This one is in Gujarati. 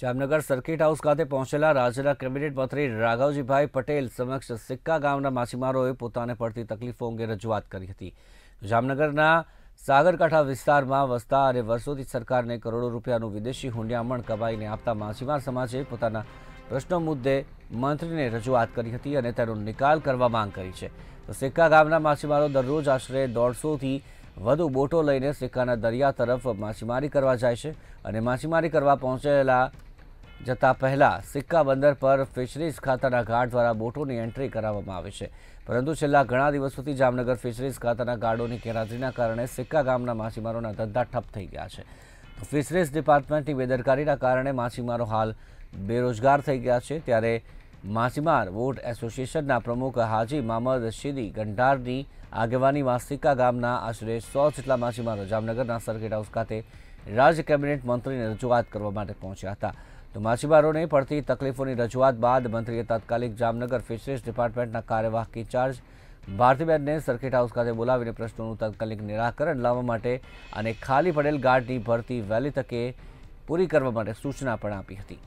જામનગર સર્કિટ હાઉસ ખાતે પહોંચેલા રાજ્યના કેબિનેટ મંત્રી રાઘવજીભાઈ પટેલ સમક્ષ સિક્કા ગામના માછીમારોએ પોતાને પડતી તકલીફો અંગે રજૂઆત કરી હતી જામનગરના સાગરકાંઠા વિસ્તારમાં વસતા અને વર્ષોથી સરકારને કરોડો રૂપિયાનું વિદેશી હુંડિયામણ કમાઈને આપતા માછીમાર સમાજે પોતાના પ્રશ્નો મુદ્દે મંત્રીને રજૂઆત કરી હતી અને તેનો નિકાલ કરવા માંગ કરી છે તો સિક્કા ગામના માછીમારો દરરોજ આશરે દોઢસોથી વધુ બોટો લઈને સિક્કાના દરિયા તરફ માછીમારી કરવા જાય છે અને માછીમારી કરવા પહોંચેલા જતા પહેલાં સિક્કા બંદર પર ફિશરીઝ ખાતાના ગાર્ડ દ્વારા બોટોની એન્ટ્રી કરાવવામાં આવે છે પરંતુ છેલ્લા ઘણા દિવસોથી જામનગર ફિશરીઝ ખાતાના ગાર્ડોની ગેરહાજરીના કારણે સિક્કા ગામના માછીમારોના ધંધા ઠપ થઈ ગયા છે ફિશરીઝ ડિપાર્ટમેન્ટની બેદરકારીના કારણે માછીમારો હાલ બેરોજગાર થઈ ગયા છે ત્યારે માછીમાર વોટ એસોસિએશનના પ્રમુખ હાજી મામદ શીદી ગંઢારની આગેવાનીમાં સિક્કા ગામના આશરે સો જેટલા માછીમારો જામનગરના સર્કિટ હાઉસ ખાતે રાજ્ય કેબિનેટ મંત્રીને રજૂઆત કરવા માટે પહોંચ્યા હતા તો માછીમારોને પડતી તકલીફોની રજૂઆત બાદ મંત્રીએ તાત્કાલિક જામનગર ફિશરીઝ ડિપાર્ટમેન્ટના કાર્યવાહક ઇન્ચાર્જ ભારતીબેનને સર્કિટ હાઉસ ખાતે બોલાવીને પ્રશ્નોનું તાત્કાલિક નિરાકરણ લાવવા માટે અને ખાલી પડેલ ગાર્ડની ભરતી વહેલી તકે પૂરી કરવા માટે સૂચના પણ આપી હતી